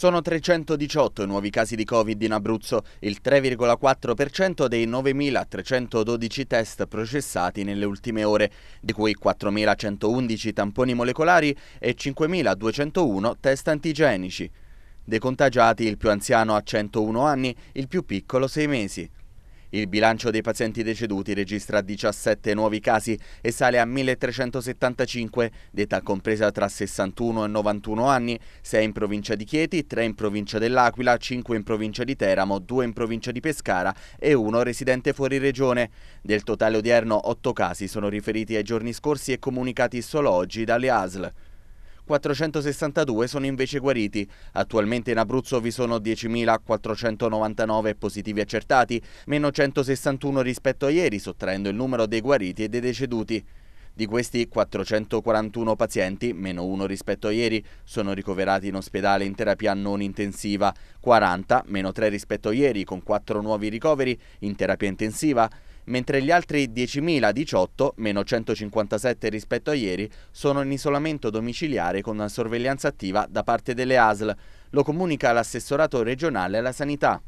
Sono 318 nuovi casi di Covid in Abruzzo, il 3,4% dei 9.312 test processati nelle ultime ore, di cui 4.111 tamponi molecolari e 5.201 test antigenici. Dei contagiati il più anziano ha 101 anni, il più piccolo 6 mesi. Il bilancio dei pazienti deceduti registra 17 nuovi casi e sale a 1375, d'età compresa tra 61 e 91 anni, 6 in provincia di Chieti, 3 in provincia dell'Aquila, 5 in provincia di Teramo, 2 in provincia di Pescara e 1 residente fuori regione. Del totale odierno 8 casi sono riferiti ai giorni scorsi e comunicati solo oggi dalle ASL. 462 sono invece guariti. Attualmente in Abruzzo vi sono 10.499 positivi accertati, meno 161 rispetto a ieri, sottraendo il numero dei guariti e dei deceduti. Di questi 441 pazienti, meno uno rispetto a ieri, sono ricoverati in ospedale in terapia non intensiva, 40, meno 3 rispetto a ieri, con 4 nuovi ricoveri in terapia intensiva, mentre gli altri 10.018, meno 157 rispetto a ieri, sono in isolamento domiciliare con una sorveglianza attiva da parte delle ASL. Lo comunica l'assessorato regionale alla sanità.